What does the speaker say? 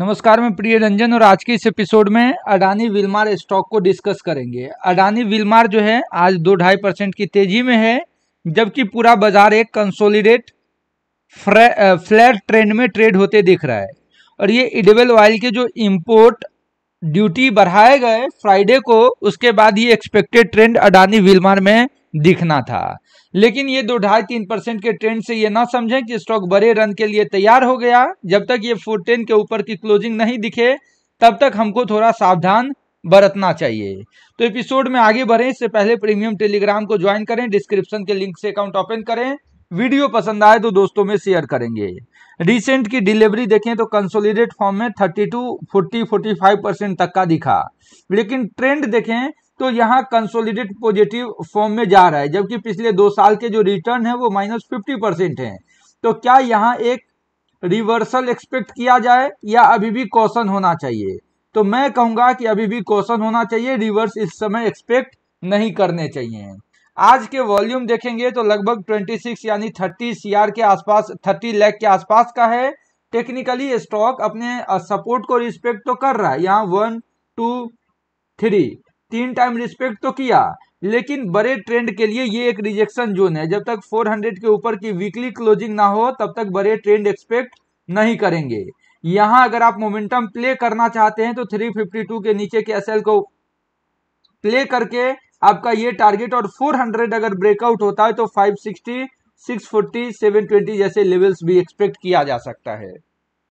नमस्कार मैं प्रिय रंजन और आज के इस एपिसोड में अडानी विलमार स्टॉक को डिस्कस करेंगे अडानी विलमार जो है आज दो ढाई परसेंट की तेजी में है जबकि पूरा बाजार एक कंसोलिडेट फ्लैट ट्रेंड में ट्रेड होते दिख रहा है और ये इडेबल ऑयल के जो इम्पोर्ट ड्यूटी बढ़ाए गए फ्राइडे को उसके बाद ये एक्सपेक्टेड ट्रेंड अडानी विलमार में दिखना था लेकिन ये दो ढाई तीन परसेंट के ट्रेंड से ये ना समझें कि स्टॉक बड़े रन के लिए तैयार हो गया जब तक ये फोर टेन के ऊपर की क्लोजिंग नहीं दिखे तब तक हमको थोड़ा सावधान बरतना चाहिए तो एपिसोड में आगे बढ़ें इससे पहले प्रीमियम टेलीग्राम को ज्वाइन करें डिस्क्रिप्शन के लिंक से अकाउंट ओपन करें वीडियो पसंद आए तो दोस्तों में शेयर करेंगे रिसेंट की डिलीवरी देखें तो कंसोलिडेट फॉर्म में 32, 40, 45 परसेंट तक का दिखा लेकिन ट्रेंड देखें तो यहाँ कंसोलिडेट पॉजिटिव फॉर्म में जा रहा है जबकि पिछले दो साल के जो रिटर्न है वो माइनस फिफ्टी परसेंट है तो क्या यहाँ एक रिवर्सल एक्सपेक्ट किया जाए या अभी भी कौशन होना चाहिए तो मैं कहूंगा कि अभी भी कौशन होना चाहिए रिवर्स इस समय एक्सपेक्ट नहीं करने चाहिए आज के वॉल्यूम देखेंगे तो लगभग 26 यानी 30 सीआर के आसपास 30 लाख के आसपास का है टेक्निकली स्टॉक अपने सपोर्ट को रिस्पेक्ट तो कर रहा है यहाँ वन टू थ्री तीन टाइम रिस्पेक्ट तो किया लेकिन बड़े ट्रेंड के लिए ये एक रिजेक्शन जोन है जब तक 400 के ऊपर की वीकली क्लोजिंग ना हो तब तक बड़े ट्रेंड एक्सपेक्ट नहीं करेंगे यहां अगर आप मोमेंटम प्ले करना चाहते हैं तो 352 के नीचे के एसएल को प्ले करके आपका ये टारगेट और 400 अगर ब्रेकआउट होता है तो 560, 640, 720 जैसे लेवल्स भी एक्सपेक्ट किया जा सकता है